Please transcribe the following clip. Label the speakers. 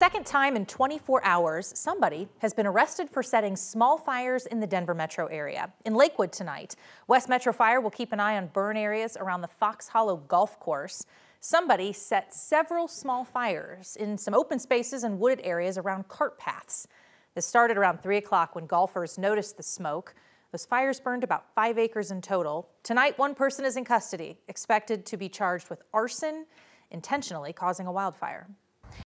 Speaker 1: Second time in 24 hours, somebody has been arrested for setting small fires in the Denver metro area. In Lakewood tonight, West Metro Fire will keep an eye on burn areas around the Fox Hollow Golf Course. Somebody set several small fires in some open spaces and wooded areas around cart paths. This started around 3 o'clock when golfers noticed the smoke. Those fires burned about five acres in total. Tonight, one person is in custody, expected to be charged with arson, intentionally causing a wildfire.